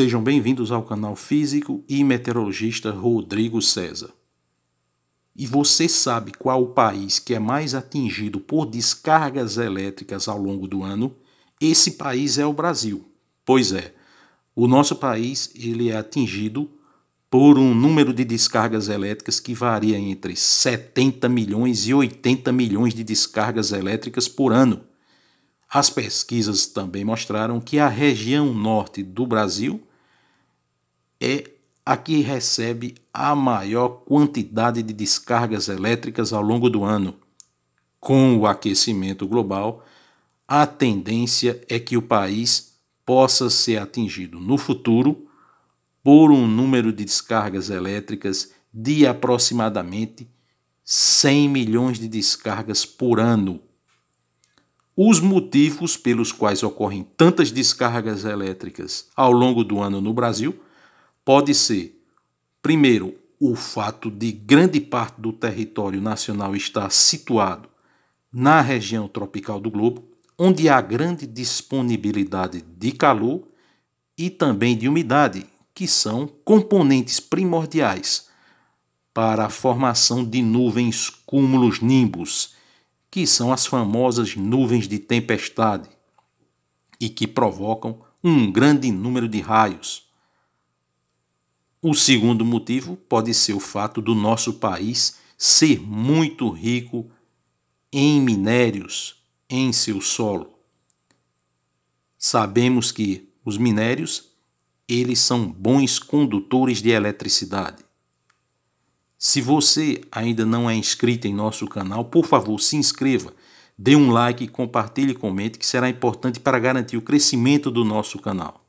Sejam bem-vindos ao canal Físico e Meteorologista Rodrigo César. E você sabe qual o país que é mais atingido por descargas elétricas ao longo do ano? Esse país é o Brasil. Pois é, o nosso país ele é atingido por um número de descargas elétricas que varia entre 70 milhões e 80 milhões de descargas elétricas por ano. As pesquisas também mostraram que a região norte do Brasil é a que recebe a maior quantidade de descargas elétricas ao longo do ano. Com o aquecimento global, a tendência é que o país possa ser atingido no futuro por um número de descargas elétricas de aproximadamente 100 milhões de descargas por ano. Os motivos pelos quais ocorrem tantas descargas elétricas ao longo do ano no Brasil pode ser, primeiro, o fato de grande parte do território nacional estar situado na região tropical do globo, onde há grande disponibilidade de calor e também de umidade, que são componentes primordiais para a formação de nuvens cúmulos nimbus, que são as famosas nuvens de tempestade e que provocam um grande número de raios. O segundo motivo pode ser o fato do nosso país ser muito rico em minérios em seu solo. Sabemos que os minérios eles são bons condutores de eletricidade. Se você ainda não é inscrito em nosso canal, por favor, se inscreva, dê um like, compartilhe e comente que será importante para garantir o crescimento do nosso canal.